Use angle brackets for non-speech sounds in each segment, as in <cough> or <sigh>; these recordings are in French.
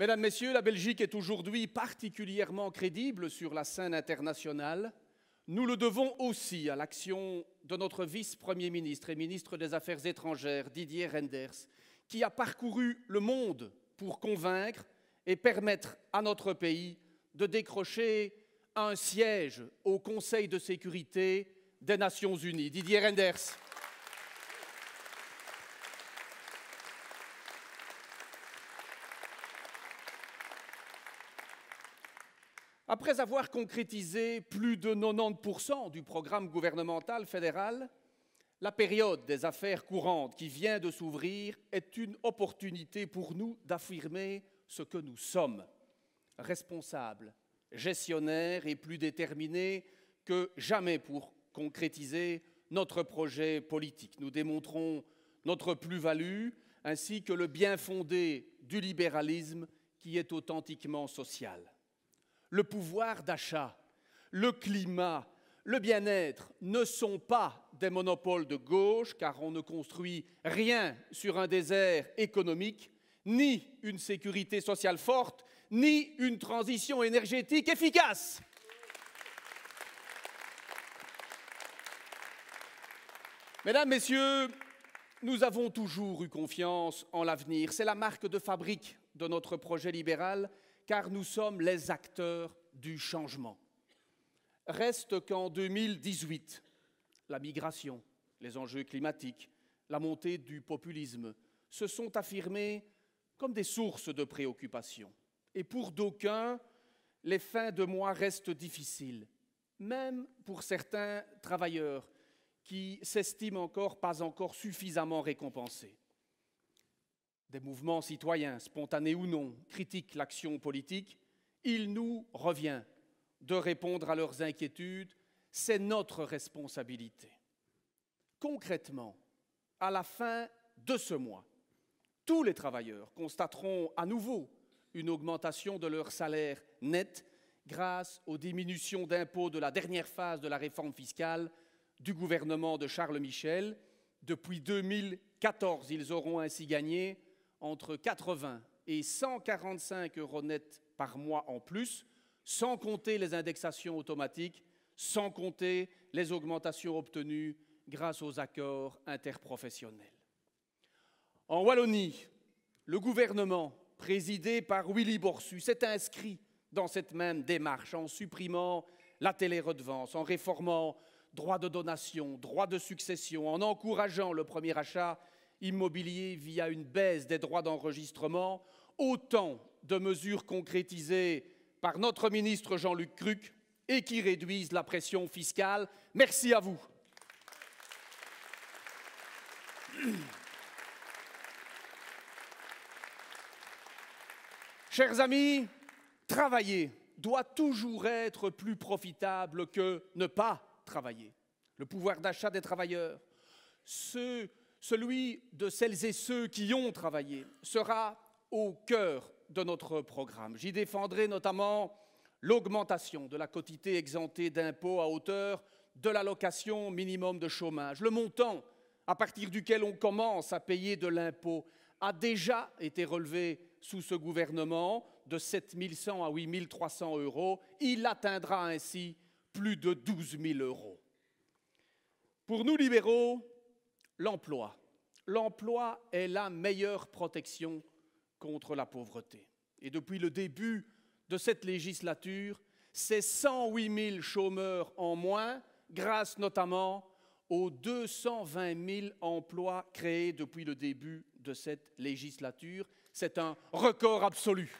Mesdames, Messieurs, la Belgique est aujourd'hui particulièrement crédible sur la scène internationale. Nous le devons aussi à l'action de notre vice-premier ministre et ministre des Affaires étrangères, Didier Renders, qui a parcouru le monde pour convaincre et permettre à notre pays de décrocher un siège au Conseil de sécurité des Nations Unies. Didier Renders. Après avoir concrétisé plus de 90% du programme gouvernemental fédéral, la période des affaires courantes qui vient de s'ouvrir est une opportunité pour nous d'affirmer ce que nous sommes, responsables, gestionnaires et plus déterminés que jamais pour concrétiser notre projet politique. Nous démontrons notre plus-value ainsi que le bien fondé du libéralisme qui est authentiquement social le pouvoir d'achat, le climat, le bien-être ne sont pas des monopoles de gauche, car on ne construit rien sur un désert économique, ni une sécurité sociale forte, ni une transition énergétique efficace. Mesdames, Messieurs, nous avons toujours eu confiance en l'avenir. C'est la marque de fabrique de notre projet libéral car nous sommes les acteurs du changement. Reste qu'en 2018, la migration, les enjeux climatiques, la montée du populisme se sont affirmés comme des sources de préoccupation. Et pour d'aucuns, les fins de mois restent difficiles, même pour certains travailleurs qui s'estiment encore pas encore suffisamment récompensés des mouvements citoyens, spontanés ou non, critiquent l'action politique, il nous revient de répondre à leurs inquiétudes. C'est notre responsabilité. Concrètement, à la fin de ce mois, tous les travailleurs constateront à nouveau une augmentation de leur salaire net grâce aux diminutions d'impôts de la dernière phase de la réforme fiscale du gouvernement de Charles Michel. Depuis 2014, ils auront ainsi gagné entre 80 et 145 euros net par mois en plus, sans compter les indexations automatiques, sans compter les augmentations obtenues grâce aux accords interprofessionnels. En Wallonie, le gouvernement, présidé par Willy Borsu, s'est inscrit dans cette même démarche en supprimant la télé-redevance, en réformant droit de donation, droit de succession, en encourageant le premier achat immobilier via une baisse des droits d'enregistrement, autant de mesures concrétisées par notre ministre Jean-Luc Cruc et qui réduisent la pression fiscale. Merci à vous. <clears throat> Chers amis, travailler doit toujours être plus profitable que ne pas travailler. Le pouvoir d'achat des travailleurs, ceux celui de celles et ceux qui ont travaillé, sera au cœur de notre programme. J'y défendrai notamment l'augmentation de la quotité exemptée d'impôts à hauteur de l'allocation minimum de chômage. Le montant à partir duquel on commence à payer de l'impôt a déjà été relevé sous ce gouvernement de 7 100 à 8 300 euros. Il atteindra ainsi plus de 12 000 euros. Pour nous libéraux, l'emploi. L'emploi est la meilleure protection contre la pauvreté. Et depuis le début de cette législature, c'est 108 000 chômeurs en moins, grâce notamment aux 220 000 emplois créés depuis le début de cette législature. C'est un record absolu.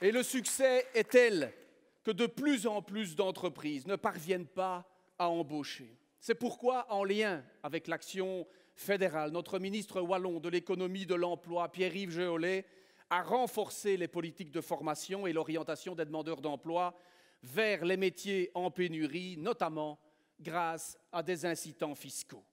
Et le succès est tel que de plus en plus d'entreprises ne parviennent pas à embaucher. C'est pourquoi, en lien avec l'action fédérale, notre ministre wallon de l'économie, de l'emploi, Pierre-Yves Géolet, a renforcé les politiques de formation et l'orientation des demandeurs d'emploi vers les métiers en pénurie, notamment grâce à des incitants fiscaux.